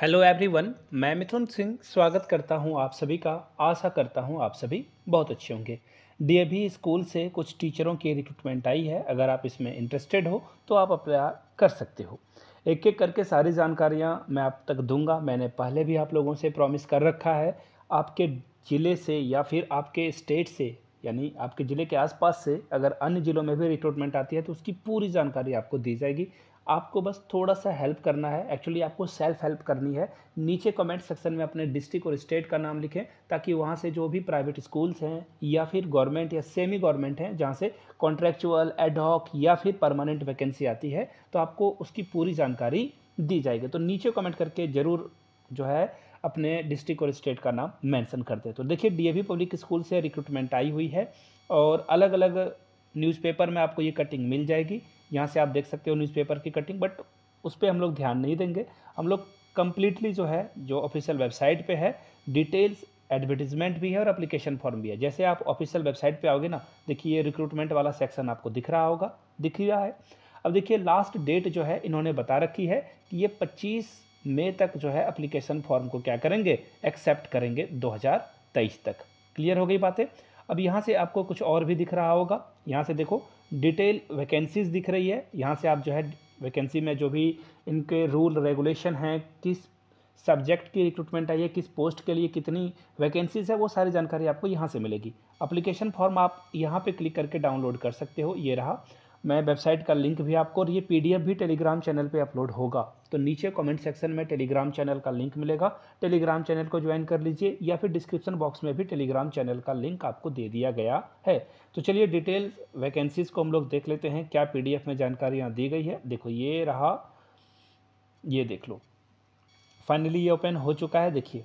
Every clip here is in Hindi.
हेलो एवरीवन मैं मिथुन सिंह स्वागत करता हूं आप सभी का आशा करता हूं आप सभी बहुत अच्छे होंगे भी स्कूल से कुछ टीचरों की रिक्रूटमेंट आई है अगर आप इसमें इंटरेस्टेड हो तो आप अप्लाई कर सकते हो एक एक करके सारी जानकारियां मैं आप तक दूंगा मैंने पहले भी आप लोगों से प्रॉमिस कर रखा है आपके ज़िले से या फिर आपके स्टेट से यानी आपके ज़िले के आसपास से अगर अन्य ज़िलों में भी रिक्रूटमेंट आती है तो उसकी पूरी जानकारी आपको दी जाएगी आपको बस थोड़ा सा हेल्प करना है एक्चुअली आपको सेल्फ हेल्प करनी है नीचे कमेंट सेक्शन में अपने डिस्ट्रिक्ट और स्टेट का नाम लिखें ताकि वहाँ से जो भी प्राइवेट स्कूल्स हैं या फिर गवर्नमेंट या सेमी गवर्नमेंट हैं जहाँ से कॉन्ट्रेक्चुअल एडहॉक या फिर परमानेंट वैकेंसी आती है तो आपको उसकी पूरी जानकारी दी जाएगी तो नीचे कमेंट करके ज़रूर जो है अपने डिस्ट्रिक्ट और स्टेट का नाम मेंशन कर दे तो देखिए डीएवी पब्लिक स्कूल से रिक्रूटमेंट आई हुई है और अलग अलग न्यूज़पेपर में आपको ये कटिंग मिल जाएगी यहाँ से आप देख सकते हो न्यूज़पेपर की कटिंग बट उस पर हम लोग ध्यान नहीं देंगे हम लोग कम्प्लीटली जो है जो ऑफिशियल वेबसाइट पे है डिटेल्स एडवर्टीजमेंट भी है और अप्लीकेशन फॉर्म भी है जैसे आप ऑफिशियल वेबसाइट पे आओगे ना देखिए ये रिक्रूटमेंट वाला सेक्शन आपको दिख रहा होगा दिख रहा है अब देखिए लास्ट डेट जो है इन्होंने बता रखी है कि ये 25 मई तक जो है अप्लीकेशन फॉर्म को क्या करेंगे एक्सेप्ट करेंगे 2023 तक क्लियर हो गई बातें अब यहाँ से आपको कुछ और भी दिख रहा होगा यहाँ से देखो डिटेल वैकेंसीज दिख रही है यहाँ से आप जो है वैकेंसी में जो भी इनके रूल रेगुलेशन हैं किस सब्जेक्ट की रिक्रूटमेंट आई है किस पोस्ट के लिए कितनी वैकेंसीज है वो सारी जानकारी आपको यहाँ से मिलेगी अप्लीकेशन फॉर्म आप यहाँ पे क्लिक करके डाउनलोड कर सकते हो ये रहा मैं वेबसाइट का लिंक भी आपको और ये पीडीएफ भी टेलीग्राम चैनल पे अपलोड होगा तो नीचे कमेंट सेक्शन में टेलीग्राम चैनल का लिंक मिलेगा टेलीग्राम चैनल को ज्वाइन कर लीजिए या फिर डिस्क्रिप्शन बॉक्स में भी टेलीग्राम चैनल का लिंक आपको दे दिया गया है तो चलिए डिटेल वैकेंसीज़ को हम लोग देख लेते हैं क्या पी में जानकारियाँ दी गई है देखो ये रहा ये देख लो फाइनली ये ओपन हो चुका है देखिए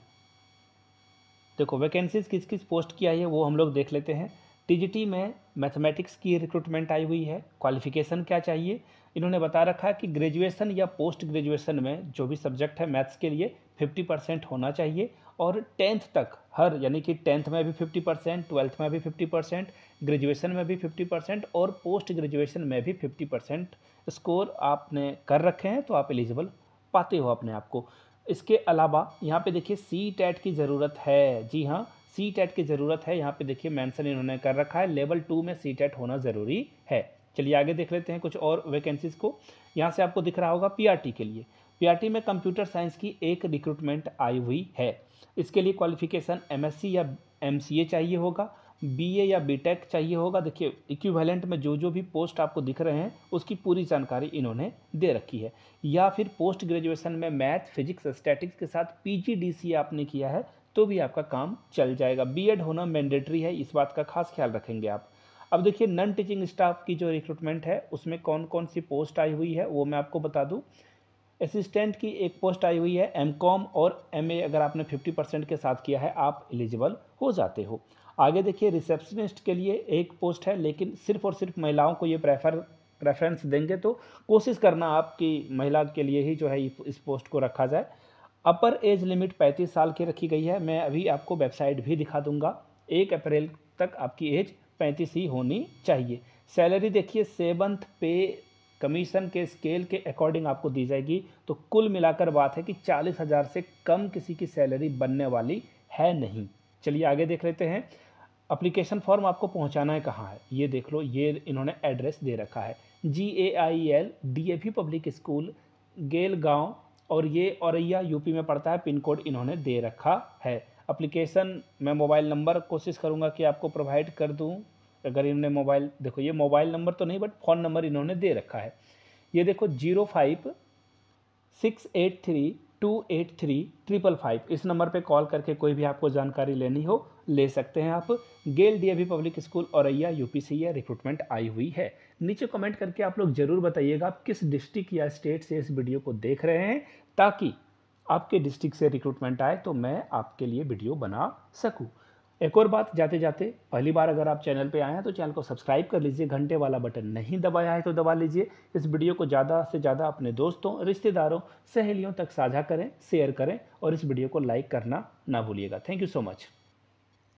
देखो वैकेंसीज़ किस किस पोस्ट की आई है वो हम लोग देख लेते हैं टीजीटी में मैथमेटिक्स की रिक्रूटमेंट आई हुई है क्वालिफिकेशन क्या चाहिए इन्होंने बता रखा है कि ग्रेजुएशन या पोस्ट ग्रेजुएशन में जो भी सब्जेक्ट है मैथ्स के लिए 50 परसेंट होना चाहिए और टेंथ तक हर यानी कि टेंथ में भी 50 परसेंट ट्वेल्थ में भी 50 परसेंट ग्रेजुएशन में भी 50 परसेंट और पोस्ट ग्रेजुएशन में भी 50 परसेंट स्कोर आपने कर रखे हैं तो आप एलिजिबल पाते हो अपने आप को इसके अलावा यहाँ पे देखिए सी टैट e की ज़रूरत है जी हाँ सी टेट की ज़रूरत है यहाँ पे देखिए मेंशन इन्होंने कर रखा है लेवल टू में सी टेट होना ज़रूरी है चलिए आगे देख लेते हैं कुछ और वैकेंसीज़ को यहाँ से आपको दिख रहा होगा पीआरटी के लिए पीआरटी में कंप्यूटर साइंस की एक रिक्रूटमेंट आई हुई है इसके लिए क्वालिफिकेशन एम या एम चाहिए होगा ए या बीटेक चाहिए होगा देखिए इक्विवेलेंट में जो जो भी पोस्ट आपको दिख रहे हैं उसकी पूरी जानकारी इन्होंने दे रखी है या फिर पोस्ट ग्रेजुएशन में मैथ फिजिक्स स्टैटिक्स के साथ पी आपने किया है तो भी आपका काम चल जाएगा बीएड होना मैंडेटरी है इस बात का खास ख्याल रखेंगे आप अब देखिए नॉन टीचिंग स्टाफ की जो रिक्रूटमेंट है उसमें कौन कौन सी पोस्ट आई हुई है वो मैं आपको बता दूँ असिस्टेंट की एक पोस्ट आई हुई है एम कॉम और एम ए अगर आपने फिफ्टी परसेंट के साथ किया है आप एलिजिबल हो जाते हो आगे देखिए रिसेप्शनिस्ट के लिए एक पोस्ट है लेकिन सिर्फ और सिर्फ महिलाओं को ये प्रेफर प्रेफरेंस देंगे तो कोशिश करना आपकी महिला के लिए ही जो है इस पोस्ट को रखा जाए अपर एज लिमिट 35 साल की रखी गई है मैं अभी आपको वेबसाइट भी दिखा दूंगा एक अप्रैल तक आपकी एज 35 ही होनी चाहिए सैलरी देखिए सेवन्थ पे कमीशन के स्केल के अकॉर्डिंग आपको दी जाएगी तो कुल मिलाकर बात है कि चालीस हज़ार से कम किसी की सैलरी बनने वाली है नहीं चलिए आगे देख लेते हैं अप्लीकेशन फॉर्म आपको पहुंचाना है कहाँ है ये देख लो ये इन्होंने एड्रेस दे रखा है G A I L D A public school GAIL गाँव और ये औरैया यूपी में पड़ता है पिन कोड इन्होंने दे रखा है अप्लीकेशन मैं मोबाइल नंबर कोशिश करूँगा कि आपको प्रोवाइड कर दूँ अगर इन्होंने मोबाइल देखो ये मोबाइल नंबर तो नहीं बट फ़ोन नंबर इन्होंने दे रखा है ये देखो zero five six eight three two eight three triple five इस नंबर पे कॉल करके कोई भी आपको जानकारी लेनी हो ले सकते हैं आप GAIL D public school Auraiya UP से यह रिक्रूटमेंट आई हुई है नीचे कमेंट करके आप लोग ज़रूर बताइएगा आप किस डिस्ट्रिक्ट या स्टेट से इस वीडियो को देख रहे हैं ताकि आपके डिस्ट्रिक्ट से रिक्रूटमेंट आए तो मैं आपके लिए वीडियो बना सकूँ एक और बात जाते जाते पहली बार अगर आप चैनल पे आए हैं तो चैनल को सब्सक्राइब कर लीजिए घंटे वाला बटन नहीं दबाया है तो दबा लीजिए इस वीडियो को ज़्यादा से ज़्यादा अपने दोस्तों रिश्तेदारों सहेलियों तक साझा करें शेयर करें और इस वीडियो को लाइक करना ना भूलिएगा थैंक यू सो मच